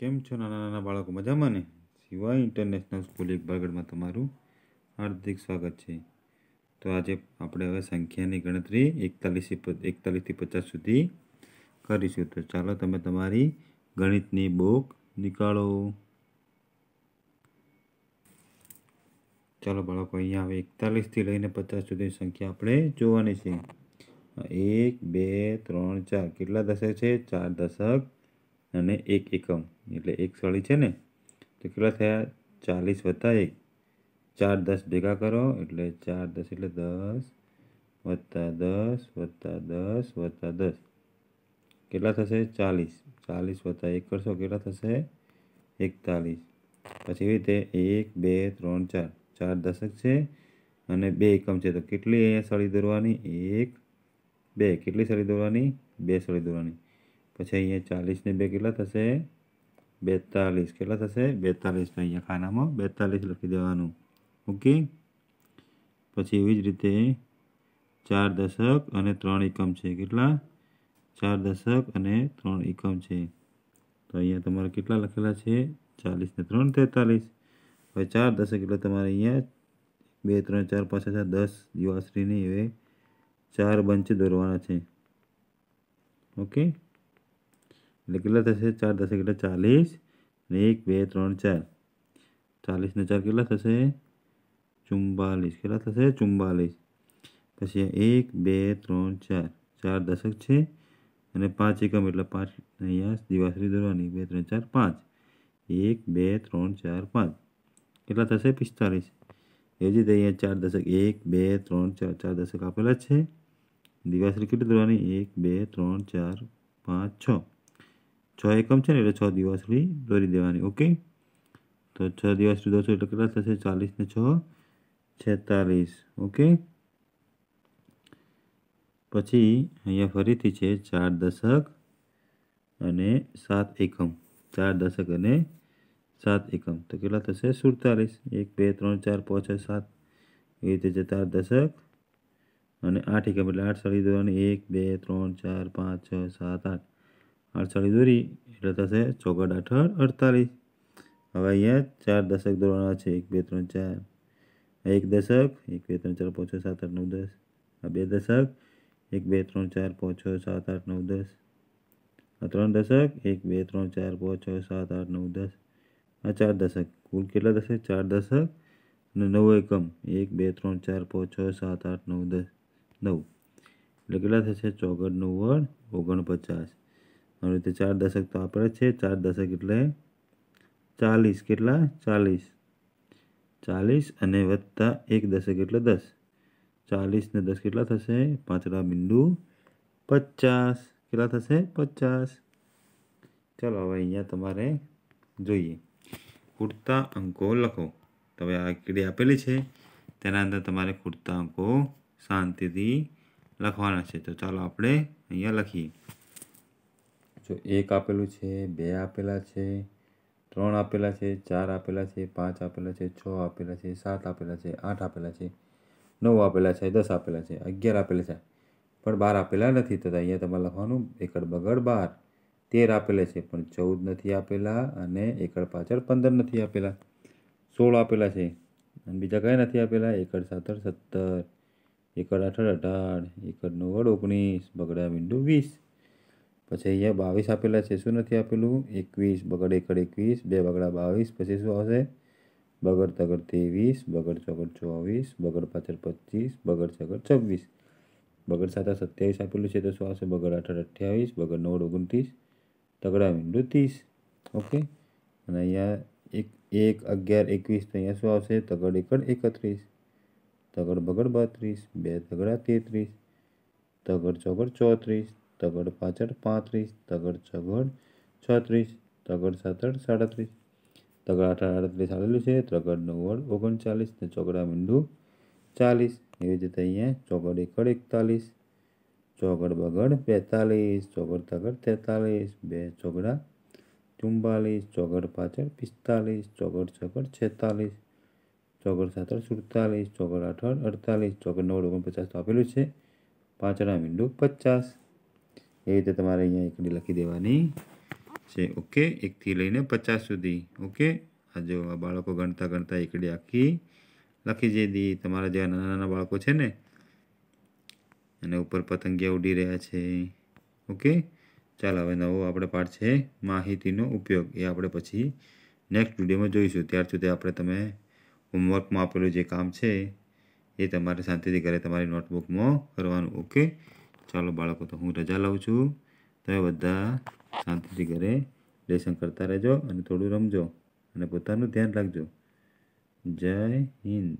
કેમ છો નાના નાના બાળકો મજામાં ને શિવાય ઇન્ટરનેશનલ સ્કૂલ એક બાગડમાં તમારું હાર્દિક સ્વાગત છે તો આજે આપણે હવે સંખ્યાની ગણતરી એકતાલીસથી એકતાલીસથી પચાસ સુધી કરીશું તો ચાલો તમે તમારી ગણિતની બુક નીકાળો ચાલો બાળકો અહીંયા હવે એકતાલીસથી લઈને પચાસ સુધીની સંખ્યા આપણે જોવાની છે એક બે ત્રણ ચાર કેટલા દશક છે ચાર દશક અને એક એકમ એટલે એક સળી છે ને તો કેટલા થયા ચાલીસ વત્તા એક ચાર દસ ભેગા કરો એટલે ચાર દસ એટલે દસ વત્તા દસ વત્તા દસ વત્તા દસ કેટલા થશે ચાલીસ ચાલીસ વત્તા એક કરશો કેટલા થશે એકતાલીસ પછી એવી રીતે એક બે ત્રણ ચાર ચાર દશક છે અને બે એકમ છે તો કેટલી અહીંયા સળી દોરવાની એક બે કેટલી સળી દોરવાની બે સળી દોરવાની પછી અહીંયા ચાલીસને બે કેટલા થશે બેતાલીસ કેટલા થશે બેતાલીસ તો અહીંયા ખાનામાં બેતાલીસ લખી દેવાનું ઓકે પછી એવી જ રીતે ચાર દશક અને ત્રણ એકમ છે કેટલા ચાર દશક અને ત્રણ એકમ છે તો અહીંયા તમારે કેટલા લખેલા છે ચાલીસને ત્રણ તેતાલીસ હવે ચાર દશક એટલે તમારે અહીંયા બે ત્રણ ચાર પાંચ હજાર દસ યુવાશ્રીની હવે ચાર બંચ દોરવાના છે ઓકે कितना थे चार दस कितना चालीस एक बे त्र चार चालीस ने चार कितना थे चुम्बालीस के थे चुम्बालीस पे एक बे त्र मतलब चार चार दशक है पाँच एकम एट पाँच अँ दिवासरी दौरवा एक बे त्र चार पाँच एक बे त्र चार पाँच के पिस्तालीस ये रीते अँ चार दशक एक बे त्र चार चार दशक आपेला है दिवासरी कितनी दौरानी एक बे त्र चार पाँच छ જોયે કમચન એટલે 6 દિવસલી દોરી દેવાની ઓકે તો 6 દિવસલી 100% થશે 46 46 ઓકે પછી અહીંયા ફરીથી છે 4 દશક અને 7 એકમ 4 દશક અને 7 એકમ તો કેટલા થશે 47 1 2 3 4 5 7 એટલે 4 દશક અને 8 એકમ એટલે 86 તો અને 1 2 3 4 5 6 7 8 અડતાળીસ દોરી એટલે થશે ચોગઠ અઠળ અડતાલીસ હવે અહીંયા ચાર દશક દોરવાના છે એક બે ત્રણ ચાર એક દશક એક બે ત્રણ ચાર પાંચ છ સાત આઠ નવ દસ આ બે દશક એક બે ત્રણ ચાર પાંચ છ સાત આઠ નવ દસ આ ત્રણ દશક એક બે ત્રણ ચાર પાંચ છ સાત આઠ નવ દસ આ ચાર દશક કુલ કેટલા દશક ચાર દશક અને નવ એકમ એક બે ત્રણ ચાર પાંચ છ સાત આઠ નવ દસ નવ એટલે કેટલા થશે ચોગડ નવ્વદ ઓગણપચાસ આવી તે ચાર દશક તો આપણે છે ચાર દશક એટલે ચાલીસ કેટલા ચાલીસ ચાલીસ અને વત્તા એક દશક એટલે દસ ચાલીસ ને દસ કેટલા થશે પાંચડા બિંદુ પચાસ કેટલા થશે પચાસ ચાલો હવે અહીંયા તમારે જોઈએ કુર્તા અંકો લખો તમે આ કીડી આપેલી છે તેના અંદર તમારે કુર્તા અંકો શાંતિથી લખવાના છે તો ચાલો આપણે અહીંયા લખીએ જો એક આપેલું છે બે આપેલા છે ત્રણ આપેલા છે ચાર આપેલા છે પાંચ આપેલા છે છ આપેલા છે સાત આપેલા છે આઠ આપેલા છે નવ આપેલા છે દસ આપેલા છે અગિયાર આપેલા છે પણ બાર આપેલા નથી તો અહીંયા તમારે લખવાનું એકડ બગડ બાર તેર આપેલા છે પણ ચૌદ નથી આપેલા અને એકડ પાછળ પંદર નથી આપેલા સોળ આપેલા છે અને બીજા કયા નથી આપેલા એકડ સાતર સત્તર એકડ આઠડ અઢાર એકડ નવ્વડ ઓગણીસ બગડા વિન્ડો વીસ પછી અહીંયા બાવીસ આપેલા છે શું નથી આપેલું એકવીસ બગડ એકડ એકવીસ બે બગડા બાવીસ પછી શું આવશે બગડ તગડ ત્રેવીસ બગડ ચોગડ ચોવીસ બગડ પાછળ પચીસ બગડ ચગડ છવ્વીસ બગડ સાતા સત્યાવીસ આપેલું છે તો શું આવશે બગડ આઠ અઠ્યાવીસ બગડ નવ ઓગણત્રીસ તગડા મીંડું ત્રીસ ઓકે અને અહીંયા એક એક અગિયાર એકવીસ તો અહીંયા શું આવશે તગડ એકડ એકત્રીસ તગડ બગડ બત્રીસ બે તગડા તેત્રીસ તગડ ચોગડ ચોત્રીસ તગડ પાછળ પાંત્રીસ તગડ ચગડ છત્રીસ તગડ સાતડ સાડત્રીસ તગડ આઠ આડત્રીસ આવેલું છે તગડ નવ્વડ ઓગણચાલીસ ને ચોગડા મીંડું ચાલીસ એવી જ રીતે અહીંયા ચોગડ એકડ એકતાલીસ ચોગડ બગડ બેતાલીસ ચોગડ તગડ તેતાલીસ બે ચોગડા ચુંબાલીસ ચોગડ પાછળ પિસ્તાલીસ ચોગડ છગડ છેતાલીસ ચોગડ સાતડ સુડતાલીસ ચોગડ આઠડ અડતાલીસ ચોગડ નવ ઓગણપચાસ તો આપેલું છે પાંચડા મીંડું પચાસ એ રીતે તમારે અહીંયા એકડી લખી દેવાની છે ઓકે એકથી લઈને પચાસ સુધી ઓકે આ જો આ બાળકો ગણતા ગણતા એકડી આખી લખી જઈ દી તમારા જેવા નાના નાના બાળકો છે ને અને ઉપર પતંગિયા ઉડી રહ્યા છે ઓકે ચાલો હવે નવો આપણે પાઠ છે માહિતીનો ઉપયોગ એ આપણે પછી નેક્સ્ટ વિડીયોમાં જોઈશું ત્યાર સુધી આપણે તમે હોમવર્કમાં આપેલું જે કામ છે એ તમારે શાંતિથી ઘરે તમારી નોટબુકમાં કરવાનું ઓકે ચાલો બાળકો તો હું રજા લઉં છું તમે બધા શાંતિથી ઘરે લેસન કરતા રહેજો અને થોડું રમજો અને પોતાનું ધ્યાન રાખજો જય હિન્દ